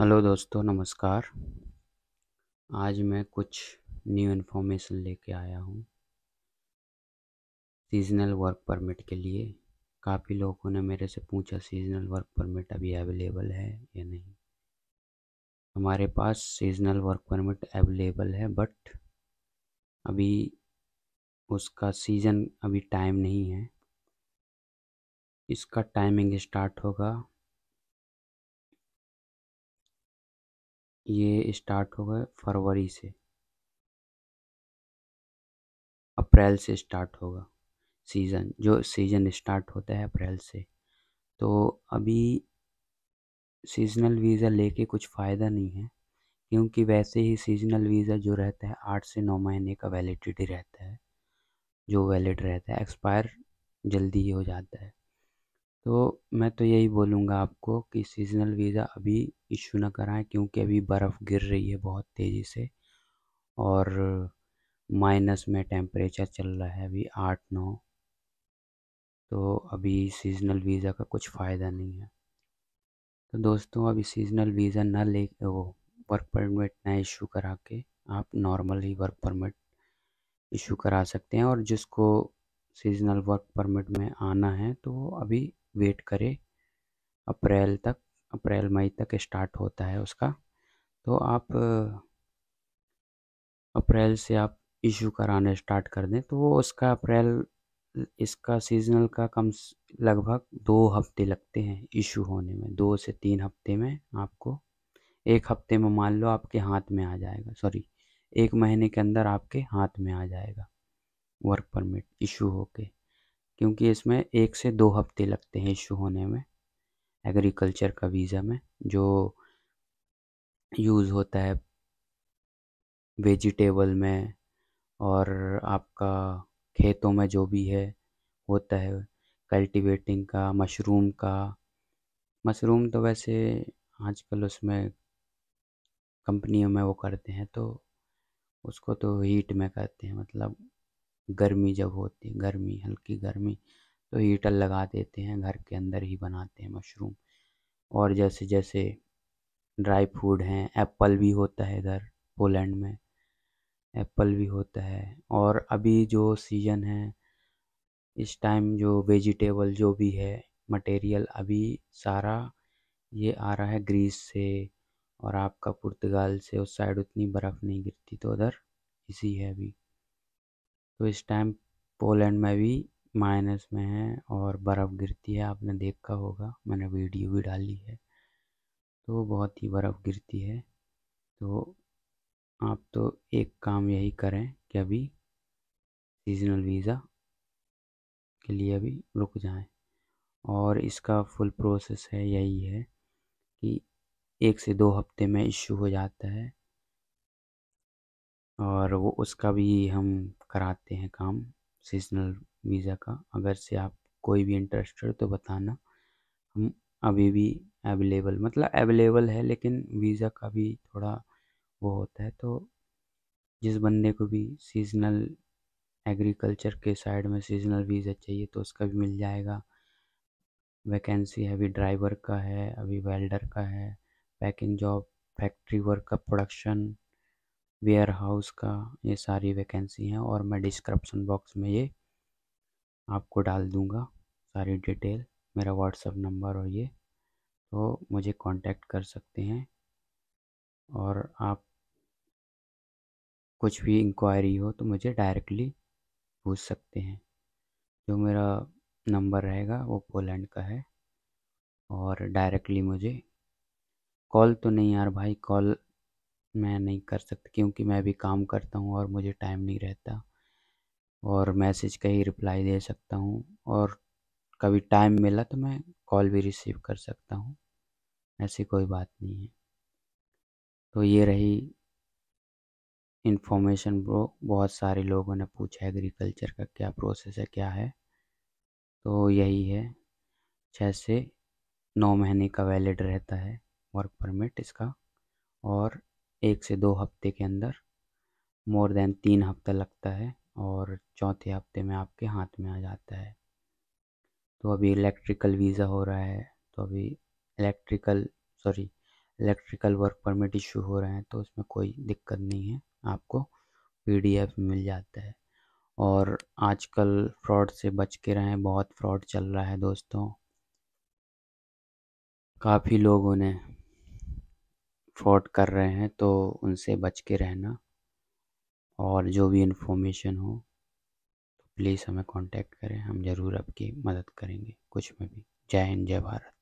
hello दोस्तों नमस्कार आज मैं कुछ न्यू इन्फॉर्मेशन लेके आया हूँ सीजनल वर्क परमिट के लिए काफ़ी लोगों ने मेरे से पूछा सीजनल वर्क परमिट अभी अवेलेबल है या नहीं हमारे पास सीजनल वर्क परमिट अवेलेबल है बट अभी उसका सीज़न अभी टाइम नहीं है इसका टाइमिंग स्टार्ट होगा ये स्टार्ट गए फरवरी से अप्रैल से स्टार्ट होगा सीज़न जो सीज़न स्टार्ट होता है अप्रैल से तो अभी सीजनल वीज़ा लेके कुछ फ़ायदा नहीं है क्योंकि वैसे ही सीजनल वीज़ा जो रहता है आठ से नौ महीने का वैलिडिटी रहता है जो वैलिड रहता है एक्सपायर जल्दी ही हो जाता है तो मैं तो यही बोलूँगा आपको कि सीजनल वीज़ा अभी इशू ना कराएं क्योंकि अभी बर्फ़ गिर रही है बहुत तेज़ी से और माइनस में टेम्परेचर चल रहा है अभी आठ नौ तो अभी सीजनल वीज़ा का कुछ फ़ायदा नहीं है तो दोस्तों अभी सीजनल वीज़ा ना ले वो वर्क परमिट ना इशू करा के आप नॉर्मल ही वर्क परमिट इशू करा सकते हैं और जिसको सीजनल वर्क परमिट में आना है तो अभी वेट करे अप्रैल तक अप्रैल मई तक स्टार्ट होता है उसका तो आप अप्रैल से आप इशू कराना स्टार्ट कर दें तो वो उसका अप्रैल इसका सीजनल का कम लगभग दो हफ्ते लगते हैं इशू होने में दो से तीन हफ्ते में आपको एक हफ्ते में मान लो आपके हाथ में आ जाएगा सॉरी एक महीने के अंदर आपके हाथ में आ जाएगा वर्क परमिट इशू होके क्योंकि इसमें एक से दो हफ्ते लगते हैं इशू होने में एग्रीकल्चर का वीज़ा में जो यूज़ होता है वेजिटेबल में और आपका खेतों में जो भी है होता है कल्टीवेटिंग का मशरूम का मशरूम तो वैसे आजकल उसमें कंपनियों में वो करते हैं तो उसको तो हीट में करते हैं मतलब गर्मी जब होती है गर्मी हल्की गर्मी तो हीटर लगा देते हैं घर के अंदर ही बनाते हैं मशरूम और जैसे जैसे ड्राई फ्रूड हैं एप्पल भी होता है इधर पोलैंड में एप्पल भी होता है और अभी जो सीज़न है इस टाइम जो वेजिटेबल जो भी है मटेरियल अभी सारा ये आ रहा है ग्रीस से और आपका पुर्तगाल से उस साइड उतनी बर्फ़ नहीं गिरती तो उधर इसी है अभी तो इस टाइम पोलैंड में भी माइनस में है और बर्फ़ गिरती है आपने देखा होगा मैंने वीडियो भी डाली है तो बहुत ही बर्फ़ गिरती है तो आप तो एक काम यही करें कि अभी सीजनल वीज़ा के लिए अभी रुक जाएं और इसका फुल प्रोसेस है यही है कि एक से दो हफ्ते में इशू हो जाता है और वो उसका भी हम कराते हैं काम सीजनल वीज़ा का अगर से आप कोई भी इंटरेस्टेड तो बताना हम अभी भी अवेलेबल मतलब अवेलेबल है लेकिन वीज़ा का भी थोड़ा वो होता है तो जिस बंदे को भी सीजनल एग्रीकल्चर के साइड में सीजनल वीज़ा चाहिए तो उसका भी मिल जाएगा वैकेंसी है अभी ड्राइवर का है अभी वेल्डर का है पैकिंग जॉब फैक्ट्री वर्क का प्रोडक्शन वेयर हाउस का ये सारी वैकेंसी हैं और मैं डिस्क्रिप्शन बॉक्स में ये आपको डाल दूँगा सारी डिटेल मेरा व्हाट्सअप नंबर और ये तो मुझे कांटेक्ट कर सकते हैं और आप कुछ भी इंक्वायरी हो तो मुझे डायरेक्टली पूछ सकते हैं जो मेरा नंबर रहेगा वो पोलैंड का है और डायरेक्टली मुझे कॉल तो नहीं यार भाई कॉल मैं नहीं कर सकता क्योंकि मैं भी काम करता हूँ और मुझे टाइम नहीं रहता और मैसेज का ही रिप्लाई दे सकता हूँ और कभी टाइम मिला तो मैं कॉल भी रिसीव कर सकता हूँ ऐसी कोई बात नहीं है तो ये रही इन्फॉर्मेशन ब्रो बहुत सारे लोगों ने पूछा एग्रीकल्चर का क्या प्रोसेस है क्या है तो यही है छः से नौ महीने का वैलिड रहता है वर्क परमिट इसका और एक से दो हफ्ते के अंदर मोर देन तीन हफ्ता लगता है और चौथे हफ्ते में आपके हाथ में आ जाता है तो अभी इलेक्ट्रिकल वीज़ा हो रहा है तो अभी electrical sorry electrical work permit issue हो रहे हैं तो उसमें कोई दिक्कत नहीं है आपको पीडीएफ मिल जाता है और आजकल फ्रॉड से बच के रहें बहुत फ्रॉड चल रहा है दोस्तों काफ़ी लोग उन्हें फ्रॉड कर रहे हैं तो उनसे बच के रहना और जो भी इन्फॉर्मेशन हो तो प्लीज़ हमें कांटेक्ट करें हम ज़रूर आपकी मदद करेंगे कुछ में भी जय हिंद जय भारत